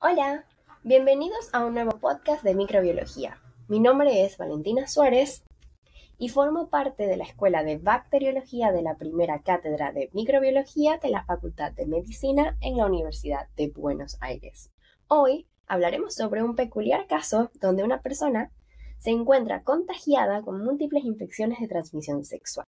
Hola, bienvenidos a un nuevo podcast de microbiología. Mi nombre es Valentina Suárez y formo parte de la Escuela de Bacteriología de la primera cátedra de microbiología de la Facultad de Medicina en la Universidad de Buenos Aires. Hoy hablaremos sobre un peculiar caso donde una persona se encuentra contagiada con múltiples infecciones de transmisión sexual.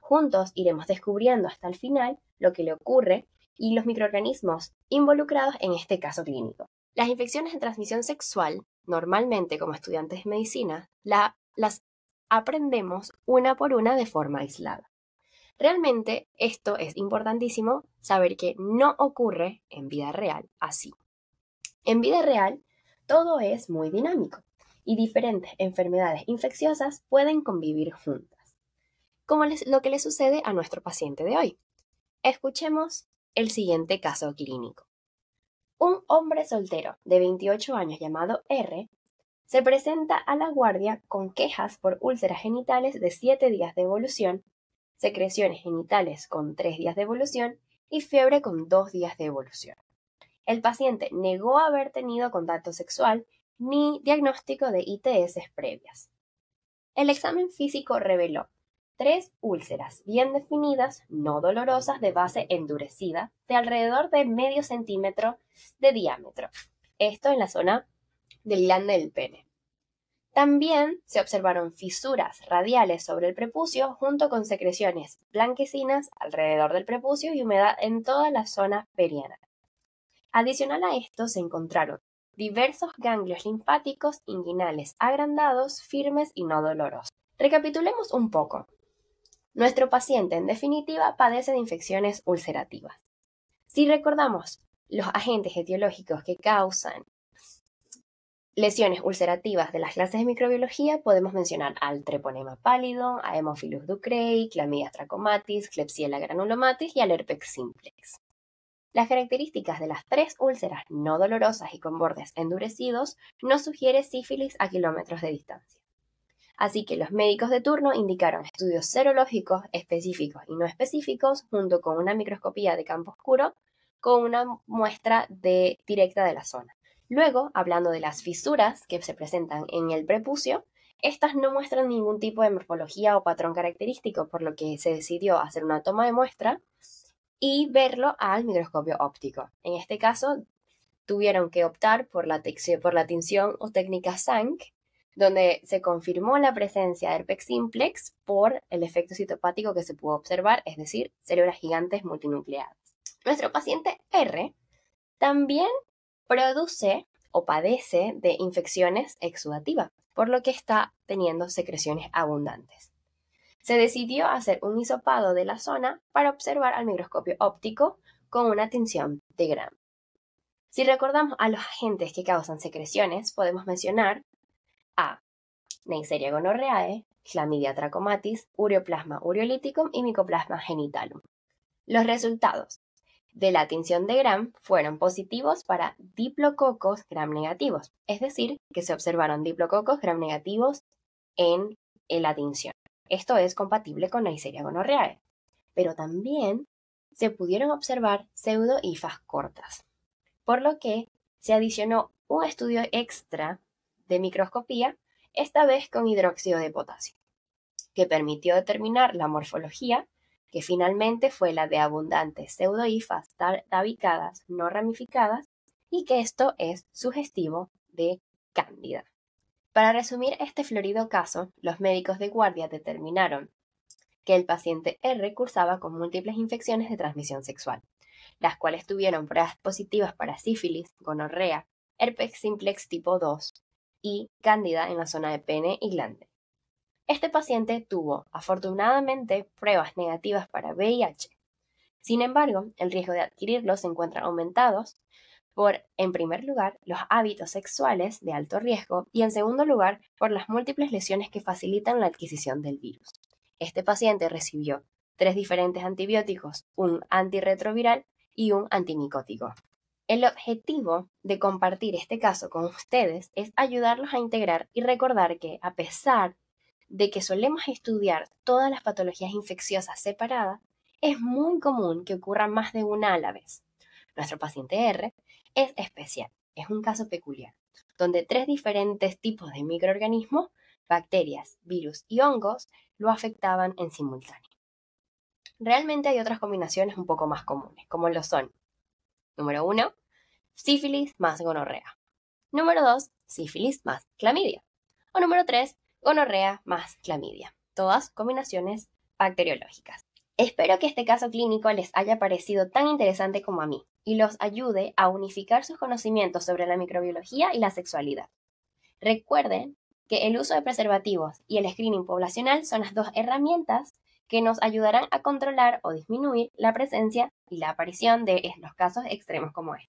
Juntos iremos descubriendo hasta el final lo que le ocurre y los microorganismos involucrados en este caso clínico. Las infecciones de transmisión sexual, normalmente como estudiantes de medicina, las aprendemos una por una de forma aislada. Realmente esto es importantísimo saber que no ocurre en vida real así. En vida real, todo es muy dinámico y diferentes enfermedades infecciosas pueden convivir juntas, como es lo que le sucede a nuestro paciente de hoy. Escuchemos el siguiente caso clínico. Un hombre soltero de 28 años llamado R se presenta a la guardia con quejas por úlceras genitales de 7 días de evolución, secreciones genitales con 3 días de evolución y fiebre con 2 días de evolución. El paciente negó haber tenido contacto sexual ni diagnóstico de ITS previas. El examen físico reveló tres úlceras bien definidas, no dolorosas, de base endurecida, de alrededor de medio centímetro de diámetro. Esto en la zona del glande del pene. También se observaron fisuras radiales sobre el prepucio junto con secreciones blanquecinas alrededor del prepucio y humedad en toda la zona perianal. Adicional a esto se encontraron diversos ganglios linfáticos inguinales agrandados, firmes y no dolorosos. Recapitulemos un poco. Nuestro paciente, en definitiva, padece de infecciones ulcerativas. Si recordamos los agentes etiológicos que causan lesiones ulcerativas de las clases de microbiología, podemos mencionar al treponema pálido, a Hemophilus ducrei, Chlamydia trachomatis, Klebsiella granulomatis y al herpes simplex. Las características de las tres úlceras no dolorosas y con bordes endurecidos no sugiere sífilis a kilómetros de distancia. Así que los médicos de turno indicaron estudios serológicos específicos y no específicos junto con una microscopía de campo oscuro con una muestra directa de la zona. Luego, hablando de las fisuras que se presentan en el prepucio, estas no muestran ningún tipo de morfología o patrón característico, por lo que se decidió hacer una toma de muestra y verlo al microscopio óptico. En este caso, tuvieron que optar por la, tinción o técnica Sank donde se confirmó la presencia de herpes simplex por el efecto citopático que se pudo observar, es decir, células gigantes multinucleadas. Nuestro paciente R también produce o padece de infecciones exudativas, por lo que está teniendo secreciones abundantes. Se decidió hacer un hisopado de la zona para observar al microscopio óptico con una tinción de Gram. Si recordamos a los agentes que causan secreciones, podemos mencionar a Neisseria gonorreae, Chlamydia trachomatis, Ureoplasma ureolíticum y Mycoplasma genitalum. Los resultados de la tinción de Gram fueron positivos para diplococos Gram negativos, es decir, que se observaron diplococos Gram negativos en, la tinción. Esto es compatible con Neisseria gonorreae, pero también se pudieron observar pseudoifas cortas, por lo que se adicionó un estudio extra de microscopía, esta vez con hidróxido de potasio, que permitió determinar la morfología, que finalmente fue la de abundantes pseudoifas tabicadas no ramificadas, y que esto es sugestivo de cándida. Para resumir este florido caso, los médicos de guardia determinaron que el paciente R cursaba con múltiples infecciones de transmisión sexual, las cuales tuvieron pruebas positivas para sífilis, gonorrea, herpes simplex tipo 2, y cándida en la zona de pene y glande. Este paciente tuvo, afortunadamente, pruebas negativas para VIH. Sin embargo, el riesgo de adquirirlo se encuentra aumentado por, en primer lugar, los hábitos sexuales de alto riesgo y, en segundo lugar, por las múltiples lesiones que facilitan la adquisición del virus. Este paciente recibió tres diferentes antibióticos, un antirretroviral y un antimicótico. El objetivo de compartir este caso con ustedes es ayudarlos a integrar y recordar que, a pesar de que solemos estudiar todas las patologías infecciosas separadas, es muy común que ocurra más de una a la vez. Nuestro paciente R es especial, es un caso peculiar, donde tres diferentes tipos de microorganismos, bacterias, virus y hongos, lo afectaban en simultáneo. Realmente hay otras combinaciones un poco más comunes, como lo son Número 1, sífilis más gonorrea. Número 2, sífilis más clamidia. O número 3, gonorrea más clamidia. Todas combinaciones bacteriológicas. Espero que este caso clínico les haya parecido tan interesante como a mí y los ayude a unificar sus conocimientos sobre la microbiología y la sexualidad. Recuerden que el uso de preservativos y el screening poblacional son las dos herramientas que nos ayudarán a controlar o disminuir la presencia y la aparición de los casos extremos como este.